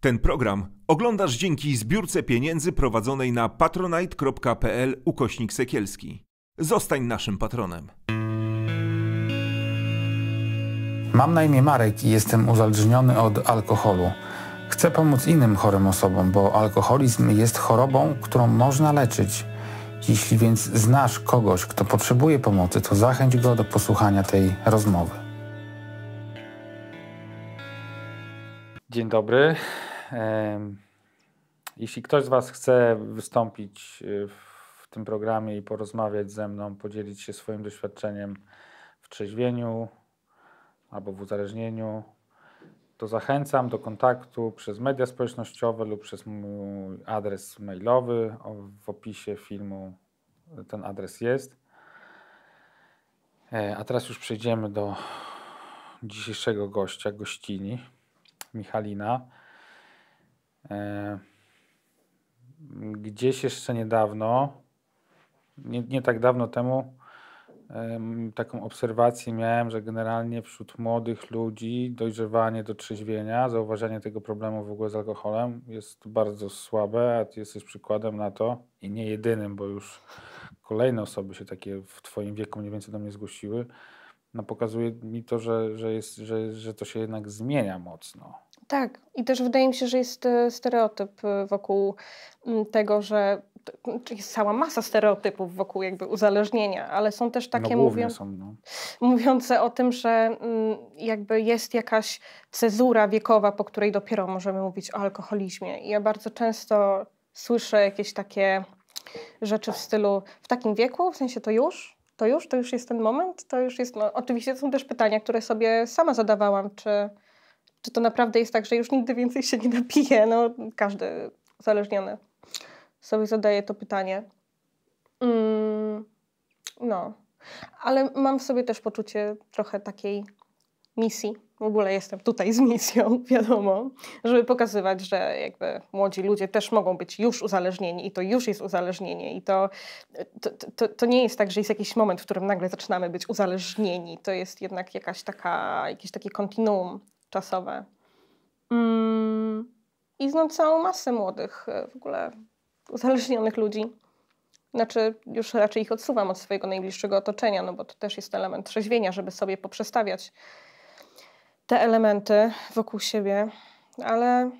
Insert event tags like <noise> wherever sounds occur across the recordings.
Ten program oglądasz dzięki zbiórce pieniędzy prowadzonej na patronite.pl ukośnik sekielski. Zostań naszym patronem. Mam na imię Marek i jestem uzależniony od alkoholu. Chcę pomóc innym chorym osobom, bo alkoholizm jest chorobą, którą można leczyć. Jeśli więc znasz kogoś, kto potrzebuje pomocy, to zachęć go do posłuchania tej rozmowy. Dzień dobry. Jeśli ktoś z Was chce wystąpić y, w tym programie i porozmawiać ze mną, podzielić się swoim doświadczeniem w trzeźwieniu albo w uzależnieniu, to zachęcam do kontaktu przez media społecznościowe lub przez mój adres mailowy. W opisie filmu ten adres jest. E, a teraz już przejdziemy do dzisiejszego gościa, gościni, Michalina. E, gdzieś jeszcze niedawno, nie, nie tak dawno temu, taką obserwację miałem, że generalnie wśród młodych ludzi dojrzewanie do trzeźwienia, zauważanie tego problemu w ogóle z alkoholem jest bardzo słabe, a ty jesteś przykładem na to i nie jedynym, bo już kolejne osoby się takie w twoim wieku mniej więcej do mnie zgłosiły. No pokazuje mi to, że, że, jest, że, że to się jednak zmienia mocno. Tak, i też wydaje mi się, że jest e, stereotyp e, wokół mm, tego, że jest cała masa stereotypów wokół jakby uzależnienia, ale są też takie no, mówią, są, no. mówiące o tym, że mm, jakby jest jakaś cezura wiekowa, po której dopiero możemy mówić o alkoholizmie. I ja bardzo często słyszę jakieś takie rzeczy w stylu w takim wieku, w sensie to już, to już, to już jest ten moment, to już jest. No, oczywiście to są też pytania, które sobie sama zadawałam, czy czy to naprawdę jest tak, że już nigdy więcej się nie napije? No, każdy uzależniony sobie zadaje to pytanie. Mm, no, ale mam w sobie też poczucie trochę takiej misji. W ogóle jestem tutaj z misją, <laughs> wiadomo, żeby pokazywać, że jakby młodzi ludzie też mogą być już uzależnieni i to już jest uzależnienie i to, to, to, to nie jest tak, że jest jakiś moment, w którym nagle zaczynamy być uzależnieni. To jest jednak jakaś taka, jakiś taki kontinuum czasowe. Mm, I znam całą masę młodych, e, w ogóle uzależnionych ludzi. Znaczy, już raczej ich odsuwam od swojego najbliższego otoczenia, no bo to też jest element trzeźwienia, żeby sobie poprzestawiać te elementy wokół siebie. Ale,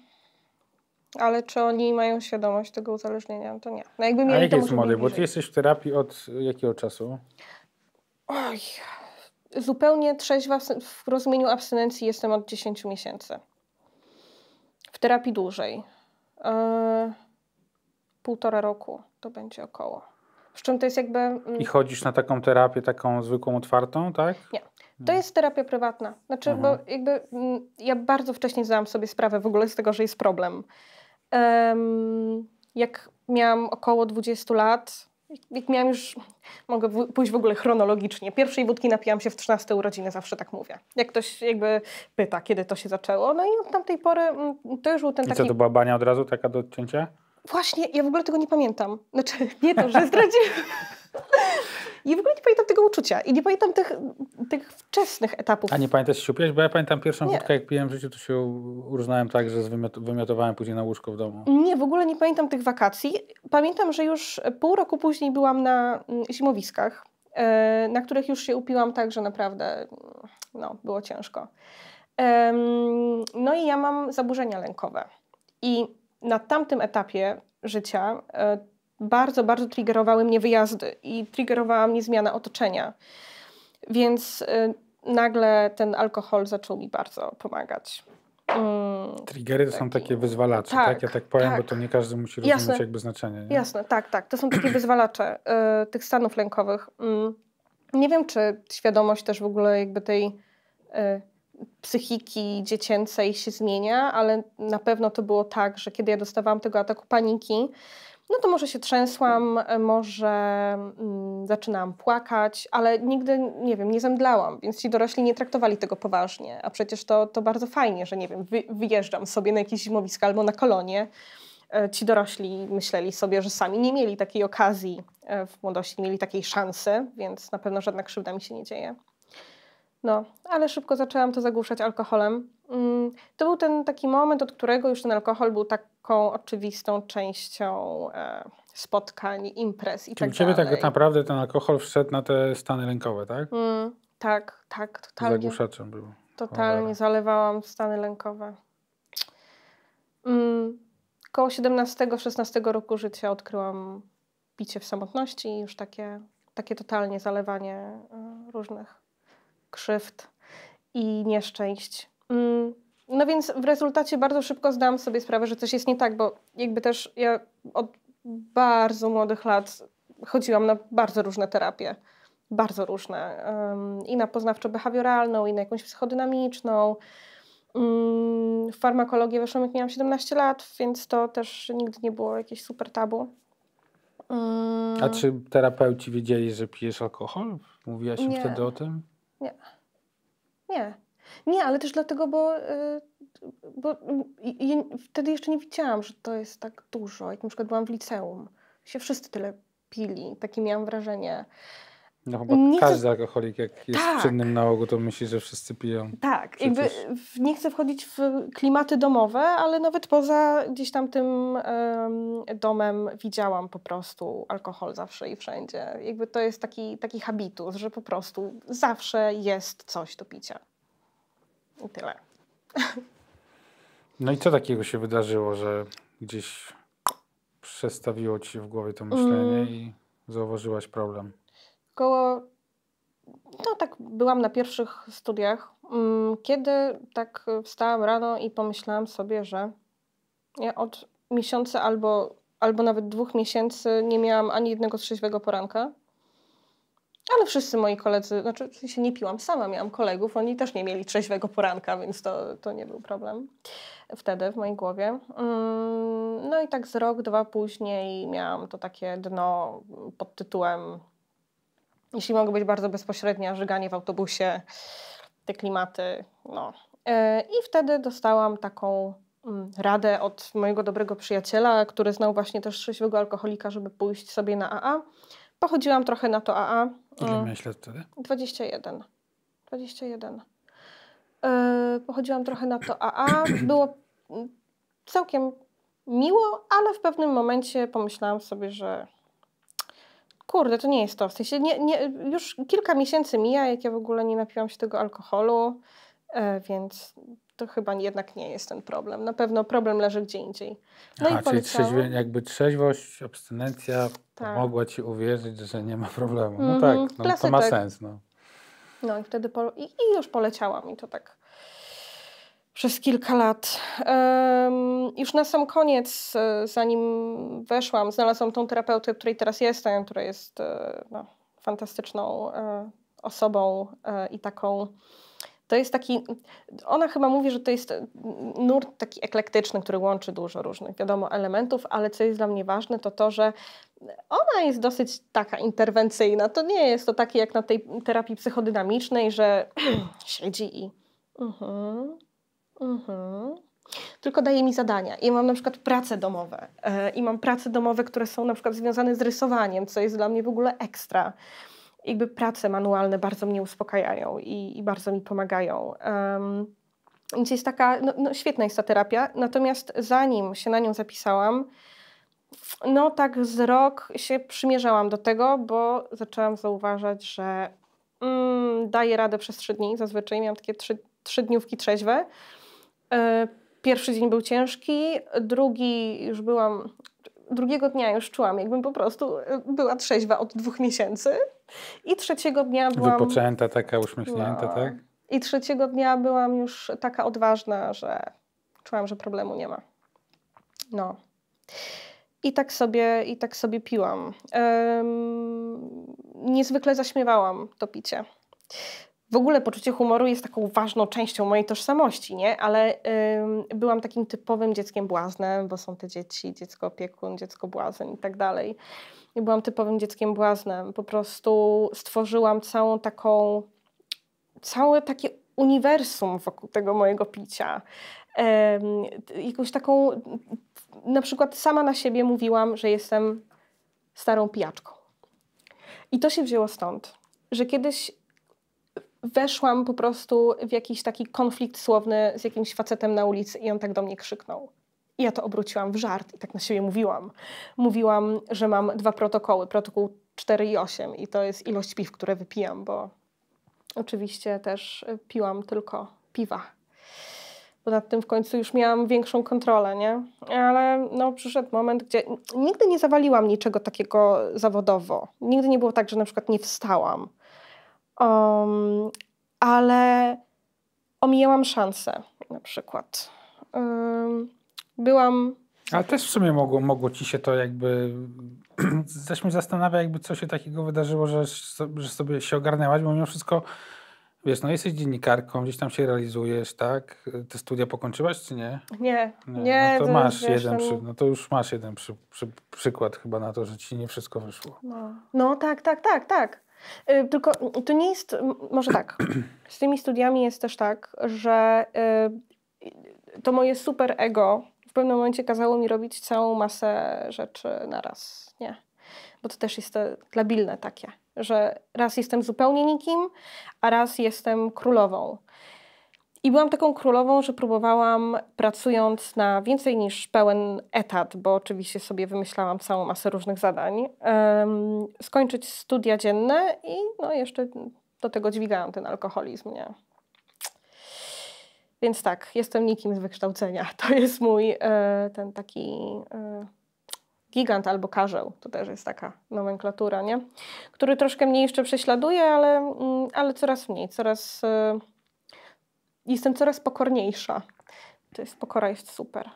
ale czy oni mają świadomość tego uzależnienia, to nie. No jakby mieli, A jak to jest młody? Bo ty jesteś w terapii od jakiego czasu? Oj, zupełnie trzeźwa w rozumieniu abstynencji jestem od 10 miesięcy. W terapii dłużej. Yy, półtora roku to będzie około. Z czym to jest jakby. Mm I chodzisz na taką terapię, taką zwykłą, otwartą, tak? Nie. To mhm. jest terapia prywatna. Znaczy, bo mhm. jakby mm, ja bardzo wcześnie zdałam sobie sprawę w ogóle z tego, że jest problem. Um, jak miałam około 20 lat, jak miałam już, mogę pójść w ogóle chronologicznie. Pierwszej wódki napijam się w 13 urodziny, zawsze tak mówię. Jak ktoś jakby pyta, kiedy to się zaczęło, no i od tamtej pory mm, to już był ten I taki... co, to była bania od razu taka do odcięcia? Właśnie, ja w ogóle tego nie pamiętam. Znaczy, nie to, że <laughs> zdradziłam. I w ogóle nie pamiętam tego uczucia i nie pamiętam tych, tych wczesnych etapów. A nie pamiętasz siupiać? Bo ja pamiętam pierwszą wódkę, jak piłem w życiu, to się uznałem tak, że wymiotowałem później na łóżko w domu. Nie, w ogóle nie pamiętam tych wakacji. Pamiętam, że już pół roku później byłam na mm, zimowiskach, e, na których już się upiłam tak, że naprawdę no, było ciężko. No i ja mam zaburzenia lękowe. I na tamtym etapie życia e, bardzo, bardzo triggerowały mnie wyjazdy i triggerowała mnie zmiana otoczenia. Więc y, nagle ten alkohol zaczął mi bardzo pomagać. Mm, Triggery to są takie wyzwalacze, tak, tak? Ja tak powiem, tak. bo to nie każdy musi rozumieć Jasne. jakby znaczenie. Nie? Jasne, tak, tak. To są takie <clears throat> wyzwalacze y, tych stanów lękowych. Y, nie wiem, czy świadomość też w ogóle jakby tej y, psychiki dziecięcej się zmienia, ale na pewno to było tak, że kiedy ja dostawałam tego ataku paniki, no to może się trzęsłam, e, może mm, zaczynałam płakać, ale nigdy, nie wiem, nie zemdlałam, więc ci dorośli nie traktowali tego poważnie. A przecież to, to bardzo fajnie, że nie wiem, wy, wyjeżdżam sobie na jakieś zimowisko, albo na kolonie. E, ci dorośli myśleli sobie, że sami nie mieli takiej okazji e, w młodości, nie mieli takiej szansy, więc na pewno żadna krzywda mi się nie dzieje. No, ale szybko zaczęłam to zagłuszać alkoholem Mm, to był ten taki moment, od którego już ten alkohol był taką oczywistą częścią e, spotkań, imprez i Czyli tak ciebie tak dalej. tak naprawdę ten alkohol wszedł na te stany lękowe, tak? Mm, tak, tak, totalnie. Zagłuszaczem był. Totalnie Cholera. zalewałam stany lękowe. Mm, koło 17-16 roku życia odkryłam picie w samotności i już takie, takie totalnie zalewanie e, różnych krzywd i nieszczęść Mm, no więc w rezultacie bardzo szybko zdałam sobie sprawę, że coś jest nie tak, bo jakby też ja od bardzo młodych lat chodziłam na bardzo różne terapie. Bardzo różne. I na poznawczo-behawioralną, i na jakąś psychodynamiczną. Mm, w farmakologię weszłam, jak miałam 17 lat, więc to też nigdy nie było jakieś super tabu. Mm. A czy terapeuci wiedzieli, że pijesz alkohol? Mówiłaś im wtedy o tym? Nie. Nie. Nie, ale też dlatego, bo, y, bo i, i wtedy jeszcze nie widziałam, że to jest tak dużo. Jak na przykład byłam w liceum, się wszyscy tyle pili, takie miałam wrażenie. No chyba nie każdy alkoholik, jak jest tak. w czynnym nałogu, to myśli, że wszyscy piją. Tak, Przecież... jakby nie chcę wchodzić w klimaty domowe, ale nawet poza gdzieś tam tym um, domem widziałam po prostu alkohol zawsze i wszędzie. Jakby to jest taki, taki habitus, że po prostu zawsze jest coś do picia. I tyle. No i co takiego się wydarzyło, że gdzieś przestawiło ci w głowie to myślenie mm. i zauważyłaś problem? Koło, no tak byłam na pierwszych studiach, mm, kiedy tak wstałam rano i pomyślałam sobie, że ja od miesiąca albo, albo nawet dwóch miesięcy nie miałam ani jednego trzeźwego poranka. Ale wszyscy moi koledzy, znaczy się nie piłam sama, miałam kolegów, oni też nie mieli trzeźwego poranka, więc to, to nie był problem wtedy w mojej głowie. Mm, no i tak z rok, dwa później miałam to takie dno pod tytułem, jeśli mogę być bardzo bezpośrednia, żyganie w autobusie, te klimaty, no. E, I wtedy dostałam taką mm, radę od mojego dobrego przyjaciela, który znał właśnie też trzeźwego alkoholika, żeby pójść sobie na AA Pochodziłam trochę na to AA. Ile e, miałeś lat wtedy? 21. 21. Yy, pochodziłam trochę na to AA. <clears throat> Było mm, całkiem miło, ale w pewnym momencie pomyślałam sobie, że kurde, to nie jest to. W sensie nie, nie, już kilka miesięcy mija, jak ja w ogóle nie napiłam się tego alkoholu, yy, więc to chyba jednak nie jest ten problem. Na pewno problem leży gdzie indziej. No Aha, i czyli trzeźwie, jakby trzeźwość, abstynencja tak. mogła ci uwierzyć, że nie ma problemu. No mhm, tak, no, to ma tak. sens. No, no i wtedy po, i, i, już poleciała mi to tak przez kilka lat. Um, już na sam koniec, e, zanim weszłam, znalazłam tą terapeutę, której teraz jestem, która jest e, no, fantastyczną e, osobą i taką to jest taki, ona chyba mówi, że to jest nurt taki eklektyczny, który łączy dużo różnych, wiadomo, elementów, ale co jest dla mnie ważne, to to, że ona jest dosyć taka interwencyjna. To nie jest to takie jak na tej terapii psychodynamicznej, że <clears throat> siedzi i uh -huh, uh -huh tylko daje mi zadania. I mam na przykład prace domowe e, i mam prace domowe, które są na przykład związane z rysowaniem, co jest dla mnie w ogóle ekstra jakby prace manualne bardzo mnie uspokajają i, i bardzo mi pomagają. Um, więc jest taka, no, no, świetna jest ta terapia, natomiast zanim się na nią zapisałam, no tak z rok się przymierzałam do tego, bo zaczęłam zauważać, że mm, daję radę przez trzy dni, zazwyczaj miałam takie trzy, trzy dniówki trzeźwe. Yy, pierwszy dzień był ciężki, drugi już byłam drugiego dnia już czułam, jakbym po prostu y, była trzeźwa od dwóch miesięcy. I trzeciego dnia byłam... Wypoczęta, taka uśmiechnięta, no. tak? I trzeciego dnia byłam już taka odważna, że czułam, że problemu nie ma. No. I tak sobie, i tak sobie piłam. Um, niezwykle zaśmiewałam to picie w ogóle poczucie humoru jest taką ważną częścią mojej tożsamości, nie? Ale byłam takim typowym dzieckiem błaznem, bo są te dzieci, dziecko opiekun, dziecko błazen i tak dalej. I byłam typowym dzieckiem błaznem. Po prostu stworzyłam całą taką, całe takie uniwersum wokół tego mojego picia. jakąś taką, na przykład sama na siebie mówiłam, że jestem starą pijaczką. I to się wzięło stąd, że kiedyś weszłam po prostu w jakiś taki konflikt słowny z jakimś facetem na ulicy i on tak do mnie krzyknął. I ja to obróciłam w żart i tak na siebie mówiłam. Mówiłam, że mam dwa protokoły, protokół 4 i 8 i to jest ilość piw, które wypijam, bo oczywiście też y, piłam tylko piwa. Bo nad tym w końcu już miałam większą kontrolę, nie? Ale no, przyszedł moment, gdzie nigdy nie zawaliłam niczego takiego zawodowo. Nigdy nie było tak, że na przykład nie wstałam Um, ale omijałam szanse na przykład. Um, byłam. Ale też w sumie mogło, mogło ci się to jakby. Zaś <clears throat> mnie zastanawia, jakby co się takiego wydarzyło, że, że sobie się ogarnęłaś, bo mimo wszystko. Wiesz, no jesteś dziennikarką, gdzieś tam się realizujesz, tak? Te studia pokończyłaś, czy nie? Nie, nie. nie no to, to masz wiesz, jeden, przy, no to już masz jeden przy, przy, przykład chyba na to, że ci nie wszystko wyszło. No, no tak, tak, tak, tak. Y, tylko mm, to nie jest, może tak, <clears throat> z tymi studiami jest też tak, że y, to moje super ego w pewnym momencie kazało mi robić całą masę rzeczy naraz, nie? Bo to też jest te labilne takie, że raz jestem zupełnie nikim, a raz jestem królową. I byłam taką królową, że próbowałam pracując na więcej niż pełen etat, bo oczywiście sobie wymyślałam całą masę różnych zadań, um, skończyć studia dzienne i no, jeszcze do tego dźwigałam ten alkoholizm, nie? Więc tak, jestem nikim z wykształcenia. <laughs> To jest mój e, ten taki e, gigant albo karzeł, to też jest taka nomenklatura, nie? Który troszkę mnie jeszcze prześladuje, ale, mm, ale coraz mniej, coraz... E, jestem coraz pokorniejsza. To jest, pokora jest super.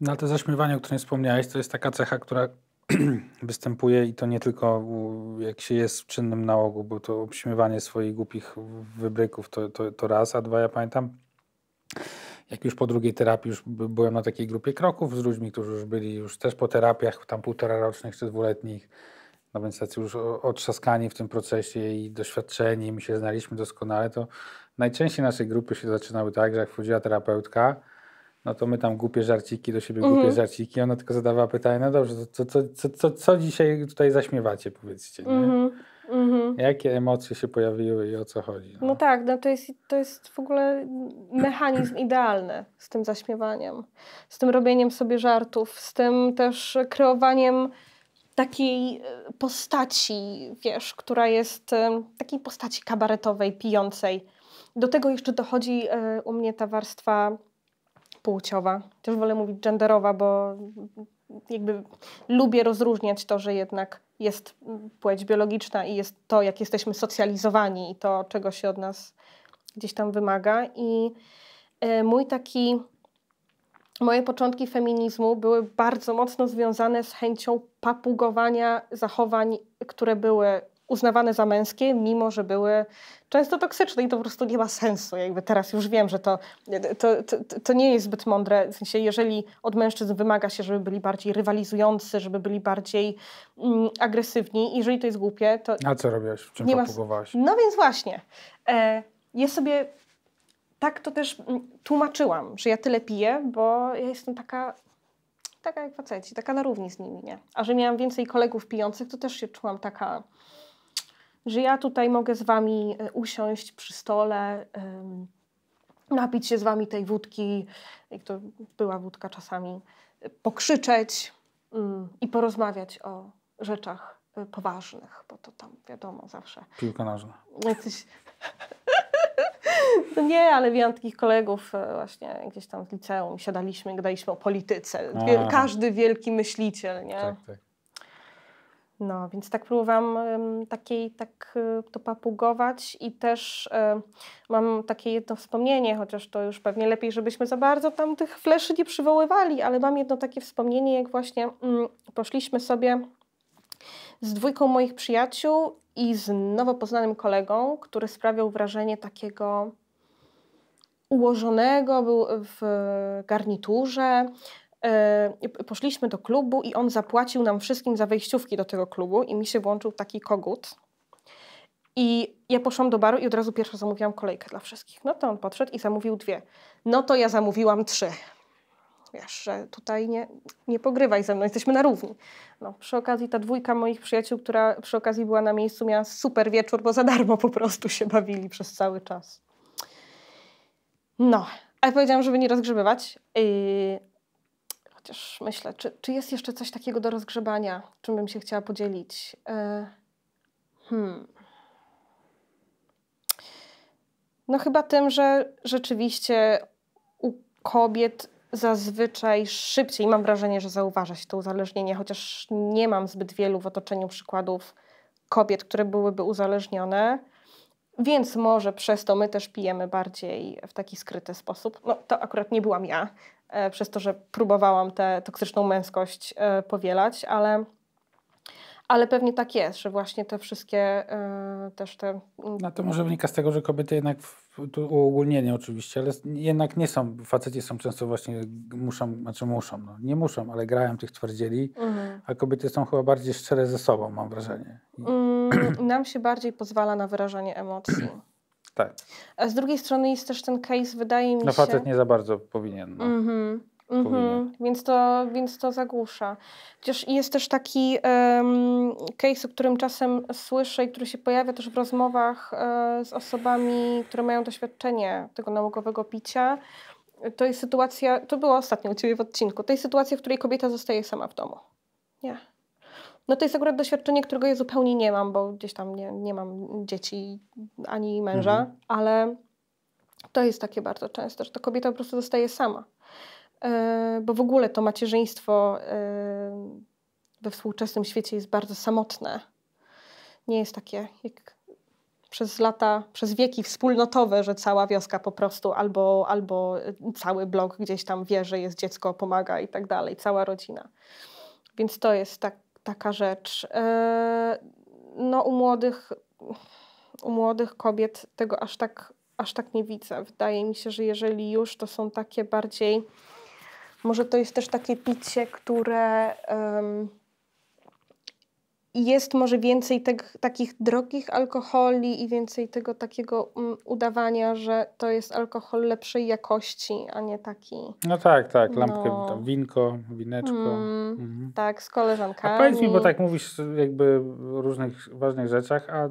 No ale to zaśmiewanie, o którym wspomniałeś, to jest taka cecha, która <clears throat> występuje i to nie tylko jak się jest w czynnym nałogu, bo to obśmiewanie swoich głupich wybryków to, to, to raz, a dwa ja pamiętam, jak już po drugiej terapii już byłem na takiej grupie kroków z ludźmi, którzy już byli już też po terapiach tam półtora rocznych czy dwuletnich, no więc tacy już otrzaskani w tym procesie i doświadczeni, my się znaliśmy doskonale, to najczęściej naszej grupy się zaczynały tak, że jak wchodziła terapeutka, no to my tam głupie żarciki, do siebie głupie mhm. żarciki, ona tylko zadawała pytanie, no dobrze, co, co, co, co, dzisiaj tutaj zaśmiewacie, powiedzcie, nie? Mhm, mhm. Jakie emocje się pojawiły i o co chodzi? No? no, tak, no to, jest, to jest w ogóle mechanizm idealny z tym zaśmiewaniem, z tym robieniem sobie żartów, z tym też kreowaniem takiej e, postaci, wiesz, która jest e, takiej postaci kabaretowej, pijącej do tego jeszcze dochodzi e, u mnie ta warstwa płciowa. Też wolę mówić genderowa, bo jakby lubię rozróżniać to, że jednak jest płeć biologiczna i jest to, jak jesteśmy socjalizowani i to, czego się od nas gdzieś tam wymaga. I e, mój taki, moje początki feminizmu były bardzo mocno związane z chęcią papugowania zachowań, które były uznawane za męskie, mimo że były często toksyczne i to po prostu nie ma sensu. Jakby teraz już wiem, że to, to, to, to nie jest zbyt mądre. W sensie, jeżeli od mężczyzn wymaga się, żeby byli bardziej rywalizujący, żeby byli bardziej mm, agresywni, jeżeli to jest głupie, to... A co robiłaś? W czym nie No więc właśnie. E, ja sobie tak to też mm, tłumaczyłam, że ja tyle piję, bo ja jestem taka taka jak faceci, taka na równi z nimi, nie? A że miałam więcej kolegów pijących, to też się czułam taka że ja tutaj mogę z wami e, usiąść przy stole, napić się z wami tej wódki, jak to była wódka czasami, e, pokrzyczeć mm, i porozmawiać o rzeczach e, poważnych, bo to tam wiadomo zawsze. Piłka nożna. Jacyś... <laughs> No nie, ale miałam takich kolegów właśnie gdzieś tam z liceum, siadaliśmy, gadaliśmy o polityce. Wiel każdy wielki myśliciel, nie? Tak, tak. No, więc tak próbowałam takiej, tak y, to papugować i też y, mam takie jedno wspomnienie, chociaż to już pewnie lepiej, żebyśmy za bardzo tam tych fleszy nie przywoływali, ale mam jedno takie wspomnienie, jak właśnie mm, poszliśmy sobie z dwójką moich przyjaciół i z nowo poznanym kolegą, który sprawiał wrażenie takiego ułożonego, był w garniturze, E, poszliśmy do klubu i on zapłacił nam wszystkim za wejściówki do tego klubu i mi się włączył taki kogut. I ja poszłam do baru i od razu pierwsza zamówiłam kolejkę dla wszystkich. No to on podszedł i zamówił dwie. No to ja zamówiłam trzy. Wiesz, że tutaj nie, nie pogrywaj ze mną, jesteśmy na równi. No, przy okazji ta dwójka moich przyjaciół, która przy okazji była na miejscu, miała super wieczór, bo za darmo po prostu się bawili przez cały czas. No, ale powiedziałam, żeby nie rozgrzebywać. Yy, chociaż myślę, czy, czy jest jeszcze coś takiego do rozgrzebania, czym bym się chciała podzielić? E, hmm. No chyba tym, że rzeczywiście u kobiet zazwyczaj szybciej mam wrażenie, że zauważa się to uzależnienie, chociaż nie mam zbyt wielu w otoczeniu przykładów kobiet, które byłyby uzależnione. Więc może przez to my też pijemy bardziej w taki skryty sposób. No to akurat nie byłam ja, E, przez to, że próbowałam tę toksyczną męskość e, powielać, ale, ale pewnie tak jest, że właśnie te wszystkie e, też te... Mm, no to może wynika z tego, że kobiety jednak, tu uogólnienie oczywiście, ale jednak nie są, faceci są często właśnie, muszą, znaczy muszą, no, nie muszą, ale grają tych twardzieli, mhm. a kobiety są chyba bardziej szczere ze sobą, mam wrażenie. I... Mm, <clears throat> nam się bardziej pozwala na wyrażanie emocji. Tak. A z drugiej strony jest też ten case, wydaje mi no, się... No facet nie za bardzo powinien. No. Mhm. Mhm, więc, to, więc to zagłusza. Chociaż jest też taki um, case, o którym czasem słyszę i który się pojawia też w rozmowach um, z osobami, które mają doświadczenie tego nałogowego picia. To jest sytuacja, to było ostatnio u Ciebie w odcinku, to jest sytuacja, w której kobieta zostaje sama w domu. Nie. No to jest akurat doświadczenie, którego ja zupełnie nie mam, bo gdzieś tam nie, nie mam dzieci ani męża, mhm. ale to jest takie bardzo często, że ta kobieta po prostu zostaje sama. Yy, bo w ogóle to macierzyństwo yy, we współczesnym świecie jest bardzo samotne. Nie jest takie jak przez lata, przez wieki wspólnotowe, że cała wioska po prostu albo, albo cały blok gdzieś tam wie, że jest dziecko, pomaga i tak dalej, cała rodzina. Więc to jest tak, taka rzecz. E, no u młodych, u młodych kobiet tego aż tak, aż tak nie widzę. Wydaje mi się, że jeżeli już, to są takie bardziej... Może to jest też takie picie, które... Um, jest może więcej tych, takich drogich alkoholi i więcej tego takiego um, udawania, że to jest alkohol lepszej jakości, a nie taki. No tak, tak, lampkę, no. tam winko, wineczko. Mm, mhm. Tak, z koleżankami. A powiedz mi, bo tak mówisz jakby o różnych ważnych rzeczach, a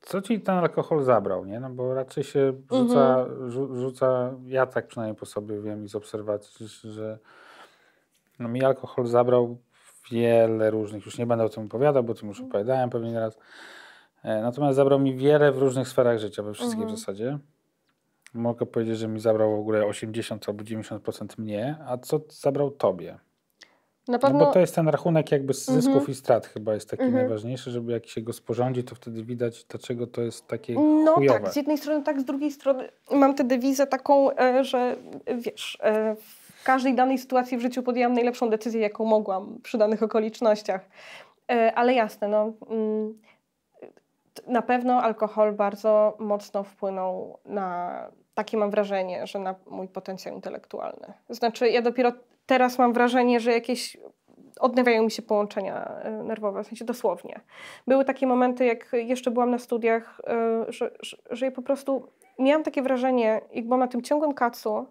co ci ten alkohol zabrał, nie? No bo raczej się rzuca, mhm. rzuca ja tak przynajmniej po sobie wiem i z obserwacji, że no mi alkohol zabrał wiele różnych, już nie będę o tym opowiadał, bo o tym już opowiadałem pewnie raz. E, natomiast zabrał mi wiele w różnych sferach życia, we wszystkich mhm. w zasadzie. Mogę powiedzieć, że mi zabrał w ogóle 80 albo 90% mnie, a co zabrał tobie? Na no pewno... No bo to jest ten rachunek jakby mhm. zysków mhm. i strat chyba jest taki mhm. najważniejszy, żeby jak się go sporządzi, to wtedy widać, dlaczego to jest takie No tak, chujowe. tak, z jednej strony tak, z drugiej strony mam tę dewizę taką, e, że wiesz, e, w każdej danej sytuacji w życiu podjęłam najlepszą decyzję, jaką mogłam przy danych okolicznościach. E, ale jasne, no, mm, na pewno alkohol bardzo mocno wpłynął na takie mam wrażenie, że na mój potencjał intelektualny. Znaczy, ja dopiero teraz mam wrażenie, że jakieś odnawiają mi się połączenia e, nerwowe, w sensie dosłownie. Były takie momenty, jak jeszcze byłam na studiach, e, że, że, że ja po prostu miałam takie wrażenie, jak byłam na tym ciągłym kacu,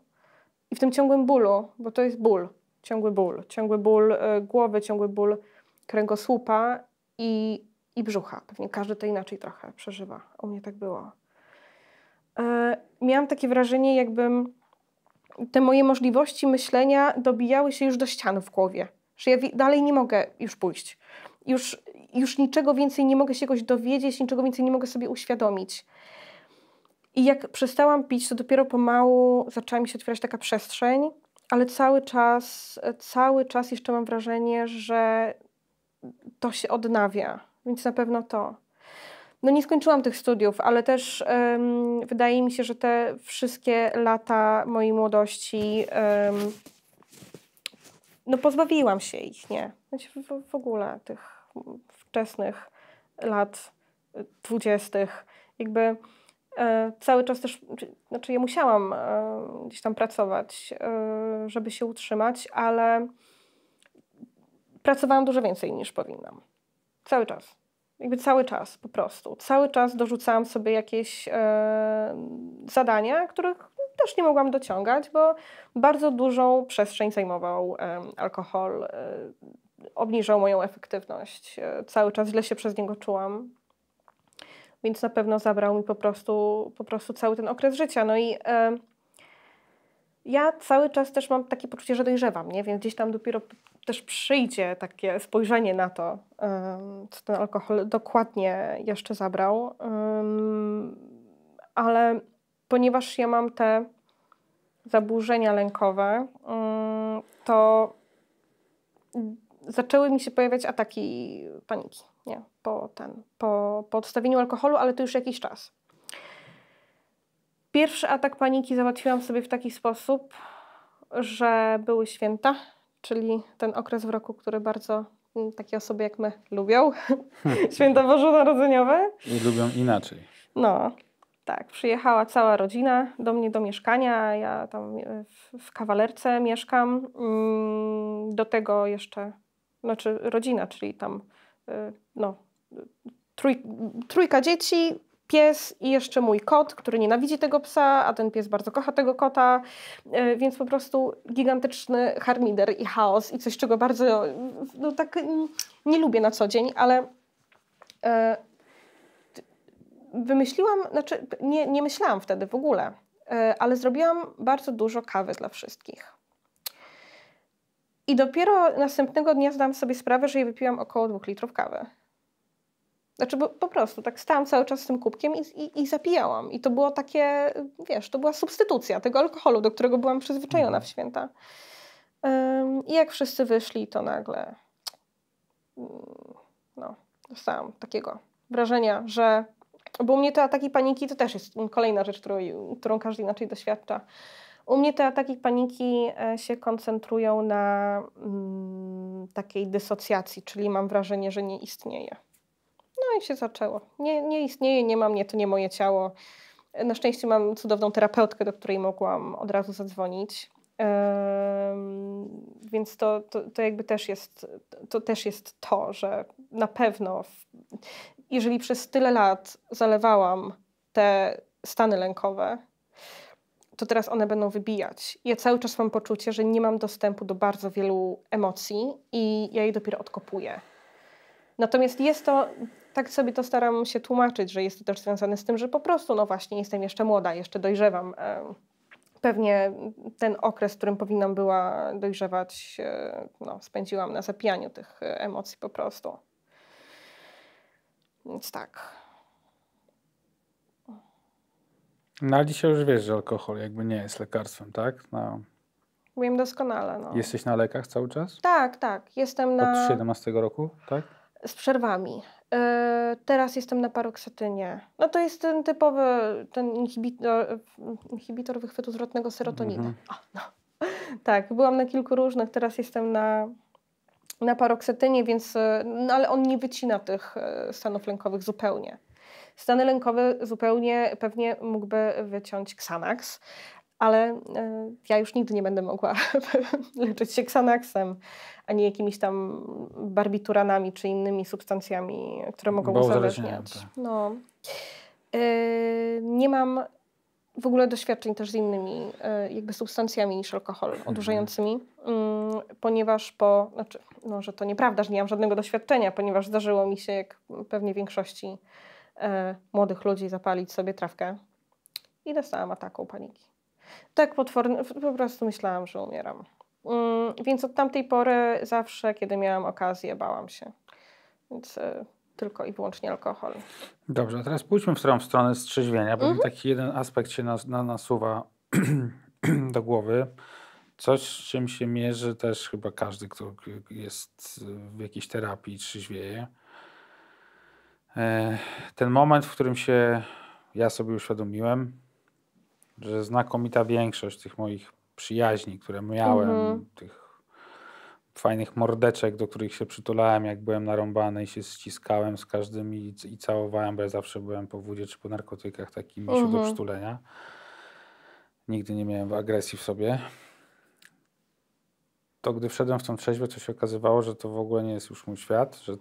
i w tym ciągłym bólu, bo to jest ból, ciągły ból, ciągły ból e, głowy, ciągły ból kręgosłupa i, i brzucha. Pewnie każdy to inaczej trochę przeżywa. U mnie tak było. E, miałam takie wrażenie, jakbym te moje możliwości myślenia dobijały się już do ścian w głowie, że ja dalej nie mogę już pójść. Już, już niczego więcej nie mogę się jakoś dowiedzieć, niczego więcej nie mogę sobie uświadomić. I jak przestałam pić, to dopiero pomału zaczęła mi się otwierać taka przestrzeń, ale cały czas, cały czas jeszcze mam wrażenie, że to się odnawia, więc na pewno to. No nie skończyłam tych studiów, ale też um, wydaje mi się, że te wszystkie lata mojej młodości, um, no pozbawiłam się ich, nie? Znaczy w, w ogóle tych wczesnych lat dwudziestych, jakby E, cały czas też, znaczy ja musiałam e, gdzieś tam pracować, e, żeby się utrzymać, ale pracowałam dużo więcej niż powinnam. Cały czas. Jakby cały czas po prostu. Cały czas dorzucałam sobie jakieś zadania, których też nie mogłam dociągać, bo bardzo dużą przestrzeń zajmował alkohol, obniżał moją efektywność. Cały czas źle się przez niego czułam więc na pewno zabrał mi po prostu, po prostu cały ten okres życia. No i e, ja cały czas też mam takie poczucie, że dojrzewam, nie? więc gdzieś tam dopiero też przyjdzie takie spojrzenie na to, e, co ten alkohol dokładnie jeszcze zabrał. E, ale ponieważ ja mam te zaburzenia lękowe, mm, to zaczęły mi się pojawiać ataki paniki nie? Po, ten, po, po odstawieniu alkoholu, ale to już jakiś czas. Pierwszy atak paniki załatwiłam sobie w taki sposób, że były święta, czyli ten okres w roku, który bardzo mm, takie osoby jak my lubią. <laughs> święta Bożonarodzeniowe. I lubią inaczej. No, tak. Przyjechała cała rodzina do mnie do mieszkania. Ja tam e, w, w kawalerce mieszkam. Mm, do tego jeszcze znaczy rodzina, czyli tam y, no, trój, trójka dzieci, pies i jeszcze mój kot, który nienawidzi tego psa, a ten pies bardzo kocha tego kota, y, więc po prostu gigantyczny harmider i chaos i coś, czego bardzo no, tak mm, nie lubię na co dzień, ale e, wymyśliłam, znaczy nie, nie myślałam wtedy w ogóle, ale zrobiłam bardzo dużo kawy dla wszystkich. I dopiero następnego dnia zdałam sobie sprawę, że jej wypiłam około dwóch litrów kawy. Znaczy, bo po prostu tak stałam cały czas z tym kubkiem i, i, i, zapijałam. I to było takie, wiesz, to była substytucja tego alkoholu, do którego byłam przyzwyczajona w mhm. święta. Um, I jak wszyscy wyszli, to nagle mm, no, dostałam takiego wrażenia, że bo u mnie to ataki paniki to też jest kolejna rzecz, którą, którą każdy inaczej doświadcza. U mnie te ataki paniki e, się koncentrują na mm, takiej dysocjacji, czyli mam wrażenie, że nie istnieje. No i się zaczęło. Nie, nie istnieje, nie mam, mnie, to nie moje ciało. E, na szczęście mam cudowną terapeutkę, do której mogłam od razu zadzwonić. Um, więc to, to, to, jakby też jest, to też jest to, że na pewno, w, jeżeli przez tyle lat zalewałam te stany lękowe, to teraz one będą wybijać. Ja cały czas mam poczucie, że nie mam dostępu do bardzo wielu emocji i ja je dopiero odkopuję. Natomiast jest to, tak sobie to staram się tłumaczyć, że jest to też związane z tym, że po prostu, no właśnie, jestem jeszcze młoda, jeszcze dojrzewam. E, pewnie ten okres, w którym powinnam była dojrzewać, e, no, spędziłam na zapijaniu tych emocji po prostu. Więc tak. No dzisiaj już wiesz, że alkohol jakby nie jest lekarstwem, tak? No. Wiem doskonale. No. Jesteś na lekach cały czas? Tak, tak. Jestem na. Od 17 roku, tak? Z przerwami. Yy, teraz jestem na paroksetynie. No to jest ten typowy, ten inhibitor, inhibitor wychwytu zwrotnego serotonina. Mhm. O, no. <laughs> tak, byłam na kilku różnych, teraz jestem na, na paroksetynie, więc, e, no ale on nie wycina tych e, stanów lękowych zupełnie stany lękowe zupełnie pewnie mógłby wyciąć Xanax, ale e, ja już nigdy nie będę mogła <laughs> leczyć się Xanaxem, ani jakimiś tam barbituranami czy innymi substancjami, które mogą uzależniać. Tak. No. E, nie mam w ogóle doświadczeń też z innymi e, jakby substancjami niż alkohol mhm. odurzającymi, mm, ponieważ po, znaczy, no, że to nieprawda, że nie mam żadnego doświadczenia, ponieważ zdarzyło mi się, jak pewnie większości E, młodych ludzi zapalić sobie trawkę i dostałam ataku paniki. Tak potwornie, po prostu myślałam, że umieram. Mm, więc od tamtej pory zawsze, kiedy miałam okazję, bałam się. Więc e, tylko i wyłącznie alkohol. Dobrze, a teraz pójdźmy w stronę strzeźwienia, bo mhm. taki jeden aspekt się nas, na, nasuwa <clears throat> do głowy. Coś, z czym się mierzy też chyba każdy, kto jest w jakiejś terapii trzeźwieje. E, ten moment, w którym się ja sobie uświadomiłem, że znakomita większość tych moich przyjaźni, które miałem, mhm. tych fajnych mordeczek, do których się przytulałem, jak byłem narąbany i się ściskałem z każdym i, i całowałem, bo ja zawsze byłem po wódzie czy po narkotykach takim misiu do mhm. przytulenia. Nigdy nie miałem agresji w sobie to gdy wszedłem w tą trzeźwość, to się okazywało, że to w ogóle nie jest już mój świat, że,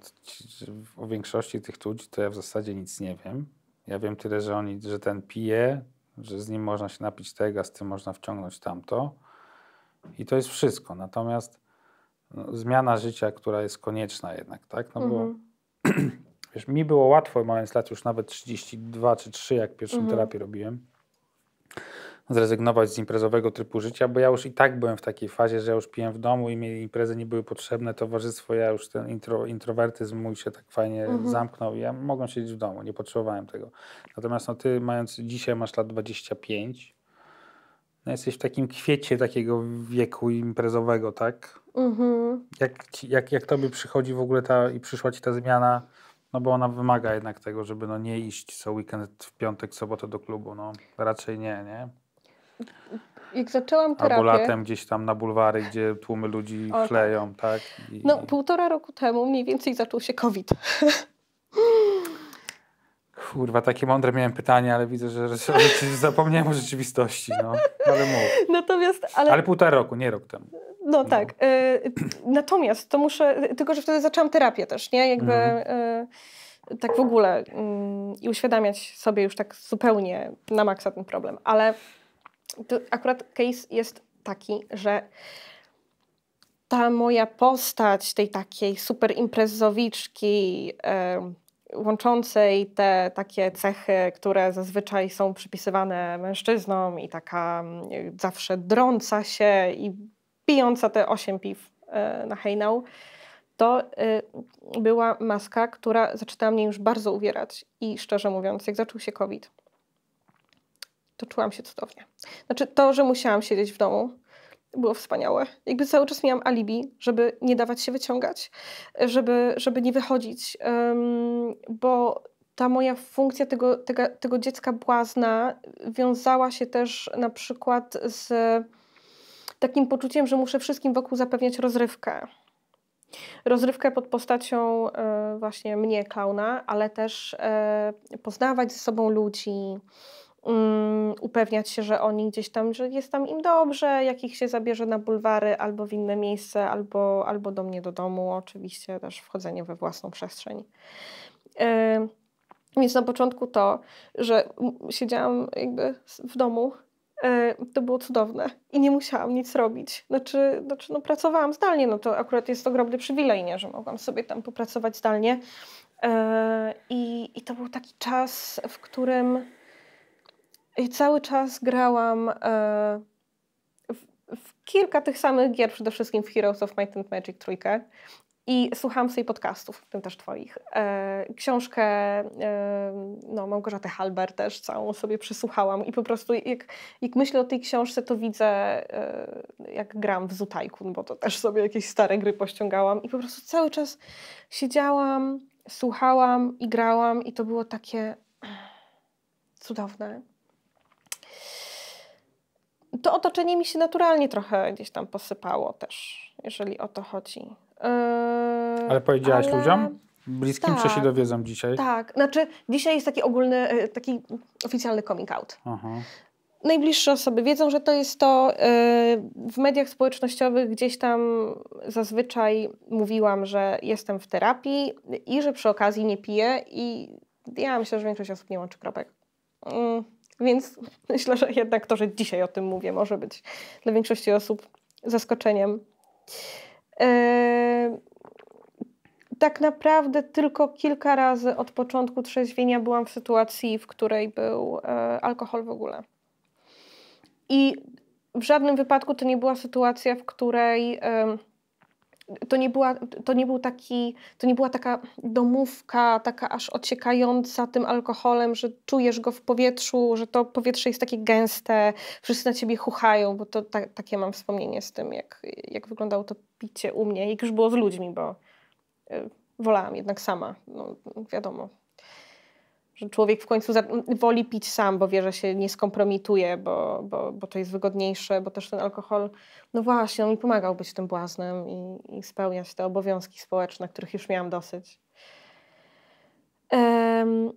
o większości tych ludzi to ja w zasadzie nic nie wiem. Ja wiem tyle, że, oni, że ten pije, że z nim można się napić tego, z tym można wciągnąć tamto i to jest wszystko. Natomiast no, zmiana życia, która jest konieczna jednak, tak? No mhm. bo <clears throat> wiesz, mi było łatwo, mając lat już nawet 32 czy 3, jak pierwszą mhm. terapię robiłem zrezygnować z imprezowego trybu życia, bo ja już i tak byłem w takiej fazie, że ja już piłem w domu i mi imprezy nie były potrzebne, towarzystwo, ja już ten intro, introwertyzm mój się tak fajnie mhm. zamknął ja mogłem siedzieć w domu, nie potrzebowałem tego. Natomiast no, ty mając, dzisiaj masz lat 25, no jesteś w takim kwiecie takiego wieku imprezowego, tak? Mhm. Jak, ci, jak, jak tobie przychodzi w ogóle ta i przyszła ci ta zmiana, no bo ona wymaga jednak tego, żeby no nie iść co weekend w piątek, sobotę do klubu, no raczej nie, nie? jak zaczęłam terapię... Albo latem gdzieś tam na bulwary, gdzie tłumy ludzi o, tak. chleją, tak? I... No, półtora roku temu mniej więcej zaczął się COVID. Kurwa, takie mądre miałem pytanie, ale widzę, że, zapomniałem o rzeczywistości, no. Ale mów. Natomiast, ale... ale półtora roku, nie rok temu. No, tak, no. tak. Y natomiast to muszę... Tylko, że wtedy zaczęłam terapię też, nie? Jakby... Mhm. E, tak w ogóle mm, i uświadamiać sobie już tak zupełnie na maksa ten problem, ale to akurat case jest taki, że ta moja postać, tej takiej super imprezowiczki, łączącej te takie cechy, które zazwyczaj są przypisywane mężczyznom i taka zawsze drąca się i pijąca te osiem piw e, na hejnał, to y, była maska, która zaczynała mnie już bardzo uwierać. I szczerze mówiąc, jak zaczął się COVID, to czułam się cudownie. Znaczy to, że musiałam siedzieć w domu, było wspaniałe. Jakby cały czas miałam alibi, żeby nie dawać się wyciągać, żeby, żeby nie wychodzić, um, bo ta moja funkcja tego, tego, tego dziecka błazna wiązała się też na przykład z takim poczuciem, że muszę wszystkim wokół zapewniać rozrywkę. Rozrywkę pod postacią e, właśnie mnie, klauna, ale też e, poznawać ze sobą ludzi, um, upewniać się, że oni gdzieś tam, że jest tam im dobrze, jak ich się zabierze na bulwary albo w inne miejsce, albo, albo do mnie do domu, oczywiście też wchodzenie we własną przestrzeń. Yy, więc na początku to, że siedziałam jakby w domu, to było cudowne i nie musiałam nic robić. Znaczy, znaczy no, pracowałam zdalnie, no to akurat jest ogromny przywilej, nie, że mogłam sobie tam popracować zdalnie. E, I, I to był taki czas, w którym i cały czas grałam e, w, w, kilka tych samych gier, przede wszystkim w Heroes of Might and Magic trójkę. I słuchałam sobie podcastów, w tym też twoich. E, książkę e, no, Małgorzaty Halber też całą sobie przesłuchałam i po prostu jak, jak myślę o tej książce, to widzę e, jak gram w Zutajkun, bo to też sobie jakieś stare gry pościągałam i po prostu cały czas siedziałam, słuchałam i grałam i to było takie cudowne to otoczenie mi się naturalnie trochę gdzieś tam posypało też, jeżeli o to chodzi. Yy, ale powiedziałaś ale... ludziom? Bliskim, tak, czy się dowiedzą dzisiaj? Tak, znaczy dzisiaj jest taki ogólny, e, taki oficjalny coming out. Aha. Najbliższe osoby wiedzą, że to jest to. E, w mediach społecznościowych gdzieś tam zazwyczaj mówiłam, że jestem w terapii i że przy okazji nie piję i ja myślę, że większość osób nie łączy kropek. Mm. Więc <laughs> myślę, że jednak to, że dzisiaj o tym mówię, może być dla większości osób zaskoczeniem. E, tak naprawdę tylko kilka razy od początku trzeźwienia byłam w sytuacji, w której był e, alkohol w ogóle. I w żadnym wypadku to nie była sytuacja, w której to nie, była, to nie był taki, to nie była taka domówka, taka aż ociekająca tym alkoholem, że czujesz go w powietrzu, że to powietrze jest takie gęste, wszyscy na ciebie chuchają, bo to ta, takie mam wspomnienie z tym, jak, jak wyglądało to picie u mnie, jak już było z ludźmi, bo y, wolałam jednak sama, no, wiadomo że człowiek w końcu woli pić sam, bo wie, że się nie skompromituje, bo, bo, bo to jest wygodniejsze, bo też ten alkohol, no właśnie, on mi pomagał być tym błaznem i, i spełniać te obowiązki społeczne, których już miałam dosyć. Um,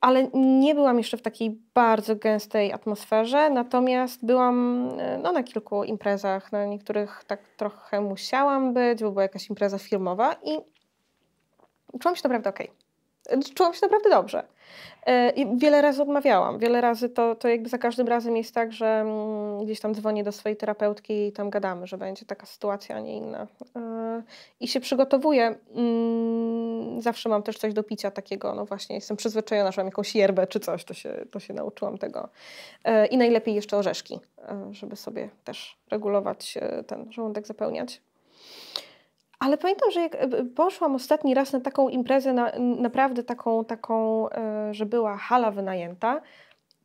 ale nie byłam jeszcze w takiej bardzo gęstej atmosferze, natomiast byłam no, na kilku imprezach, na niektórych tak trochę musiałam być, bo była jakaś impreza filmowa i czułam się naprawdę okej. Okay znaczy, czułam się naprawdę dobrze. E, I wiele razy odmawiałam, wiele razy to, to jakby za każdym razem jest tak, że mm, gdzieś tam dzwonię do swojej terapeutki i tam gadamy, że będzie taka sytuacja, a nie inna. E, I się przygotowuję. Mm, zawsze mam też coś do picia takiego, no właśnie, jestem przyzwyczajona, że mam jakąś yerbę czy coś, to się, to się nauczyłam tego. E, I najlepiej jeszcze orzeszki, żeby sobie też regulować ten żołądek, zapełniać. Ale pamiętam, że jak e, poszłam ostatni raz na taką imprezę, na, naprawdę taką, taką, e, że była hala wynajęta,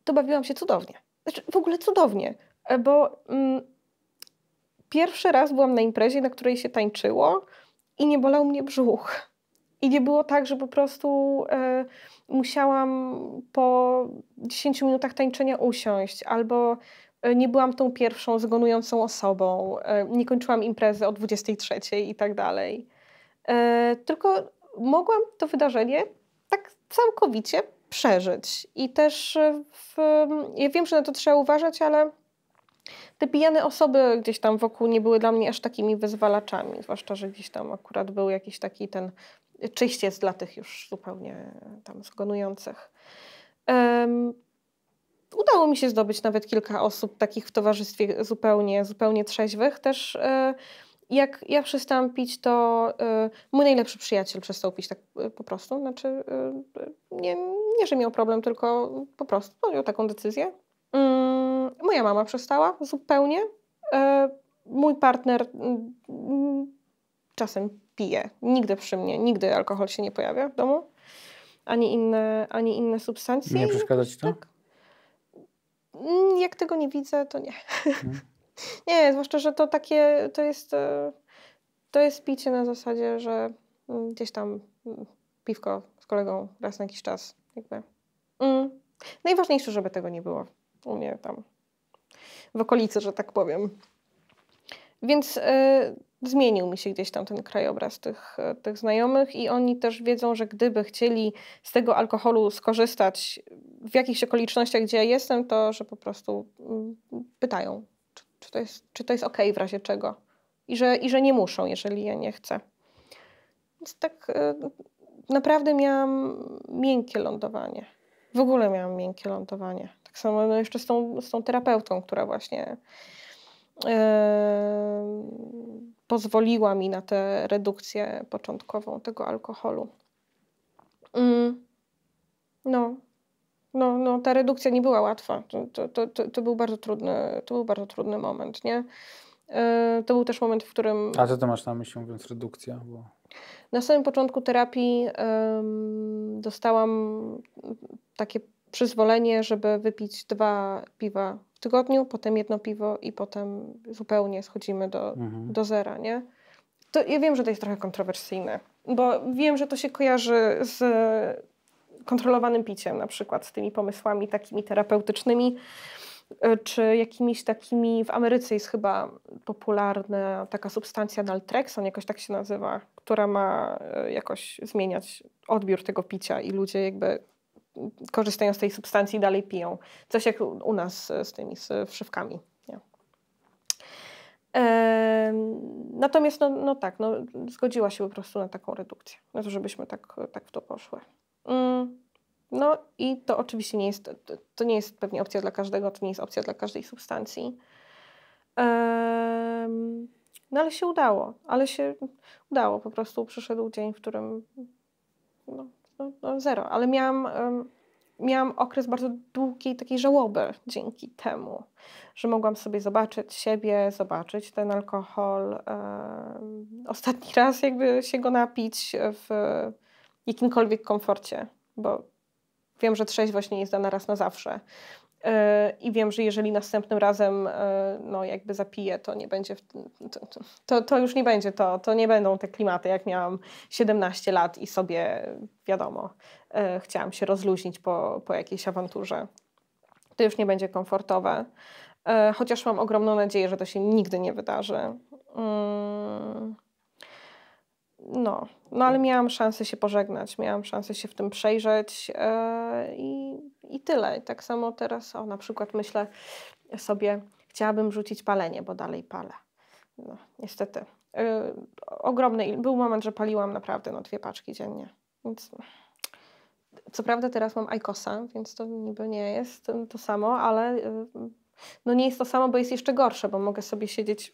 to bawiłam się cudownie. Znaczy w ogóle cudownie, e, bo mm, pierwszy raz byłam na imprezie, na której się tańczyło i nie bolał mnie brzuch. I nie było tak, że po prostu musiałam po 10 minutach tańczenia usiąść albo E, nie byłam tą pierwszą zgonującą osobą, e, nie kończyłam imprezy o 23 i tak dalej. E, tylko mogłam to wydarzenie tak całkowicie przeżyć. I też w, ja wiem, że na to trzeba uważać, ale te pijane osoby gdzieś tam wokół nie były dla mnie aż takimi wyzwalaczami, zwłaszcza, że gdzieś tam akurat był jakiś taki ten czyściec dla tych już zupełnie tam zgonujących udało mi się zdobyć nawet kilka osób takich w towarzystwie zupełnie, zupełnie trzeźwych. Też e, jak ja przestałam pić, to e, mój najlepszy przyjaciel przestał pić tak e, po prostu. Znaczy, nie, nie, że miał problem, tylko po prostu podjął taką decyzję. Mm, moja mama przestała zupełnie. Mój partner mm, czasem pije. Nigdy przy mnie, nigdy alkohol się nie pojawia w domu, ani inne, ani inne substancje. Nie przeszkadza ci to? Tak. Mm, jak tego nie widzę, to nie. Hmm. <laughs> nie, zwłaszcza, że to takie, to jest, e, to jest picie na zasadzie, że mm, gdzieś tam mm, piwko z kolegą raz na jakiś czas. Jakby. Mm. Najważniejsze, żeby tego nie było u mnie tam w okolicy, że tak powiem. Więc e, zmienił mi się gdzieś tam ten krajobraz tych, tych znajomych i oni też wiedzą, że gdyby chcieli z tego alkoholu skorzystać w jakichś okolicznościach, gdzie ja jestem, to że po prostu mm, pytają, czy, czy to, jest, czy to jest ok w razie czego. I że, I że nie muszą, jeżeli ja nie chcę. Więc tak y, naprawdę miałam miękkie lądowanie. W ogóle miałam miękkie lądowanie. Tak samo no jeszcze z tą, z tą terapeutką, która właśnie... Yy pozwoliła mi na tę redukcję początkową tego alkoholu. Mm. No, no, no, ta redukcja nie była łatwa. To, to, to, to, był bardzo trudny, to był bardzo trudny moment, nie? Yy, to był też moment, w którym. A co ty masz na myśli mówiąc redukcja? Bo... Na samym początku terapii yy, dostałam takie przyzwolenie, żeby wypić dwa piwa tygodniu, potem jedno piwo i potem zupełnie schodzimy do, mhm. do zera, nie? To ja wiem, że to jest trochę kontrowersyjne, bo wiem, że to się kojarzy z kontrolowanym piciem, na przykład z tymi pomysłami takimi terapeutycznymi, e, czy jakimiś takimi, w Ameryce jest chyba popularna taka substancja naltrexon, jakoś tak się nazywa, która ma e, jakoś zmieniać odbiór tego picia i ludzie jakby korzystają z tej substancji i dalej piją. Coś jak u nas z tymi z wszywkami. Nie? Natomiast, no, no tak, no, zgodziła się po prostu na taką redukcję, na to, żebyśmy tak, tak w to poszły. Mm, no i to oczywiście nie jest, to nie jest pewnie opcja dla każdego, to nie jest opcja dla każdej substancji. No ale się udało, ale się udało, po prostu przyszedł dzień, w którym no, no, no zero, ale miałam, um, miałam okres bardzo długiej takiej żałoby dzięki temu, że mogłam sobie zobaczyć siebie, zobaczyć ten alkohol. Um, ostatni <laughs> raz jakby się go napić w jakimkolwiek komforcie, bo wiem, że trzeźwość nie jest dana raz na zawsze i wiem, że jeżeli następnym razem e, no, jakby zapiję, to nie będzie, to, to, to, już nie będzie to, to nie będą te klimaty, jak miałam 17 lat i sobie, wiadomo, e, chciałam się rozluźnić po, po jakiejś awanturze. To już nie będzie komfortowe, e, chociaż mam ogromną nadzieję, że to się nigdy nie wydarzy. Mm. No, no ale miałam szansę się pożegnać, miałam szansę się w tym przejrzeć i i tyle. Tak samo teraz, o na przykład myślę sobie, chciałabym rzucić palenie, bo dalej palę. No, niestety. Yy, ogromny, był moment, że paliłam naprawdę no, dwie paczki dziennie. Więc co prawda teraz mam Aikosa, więc to niby nie jest to samo, ale y, no nie jest to samo, bo jest jeszcze gorsze, bo mogę sobie siedzieć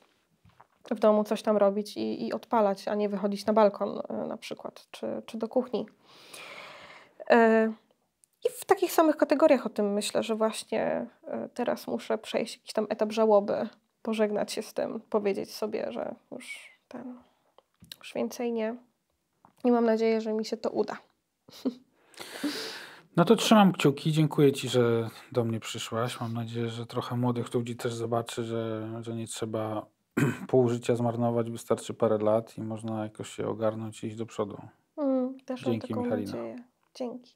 w domu, coś tam robić i, i odpalać, a nie wychodzić na balkon y, na przykład, czy, czy do kuchni. Y, i w takich samych kategoriach o tym myślę, że właśnie e, teraz muszę przejść jakiś tam etap żałoby, pożegnać się z tym, powiedzieć sobie, że już ten, już więcej nie. I mam nadzieję, że mi się to uda. <laughs> No to trzymam kciuki. Dziękuję Ci, że do mnie przyszłaś. Mam nadzieję, że trochę młodych ludzi też zobaczy, że, że nie trzeba <clears throat> pół życia zmarnować, wystarczy parę lat i można jakoś się ogarnąć i iść do przodu. Mm, też Dzięki, Michalina. Nadzieję. Dzięki.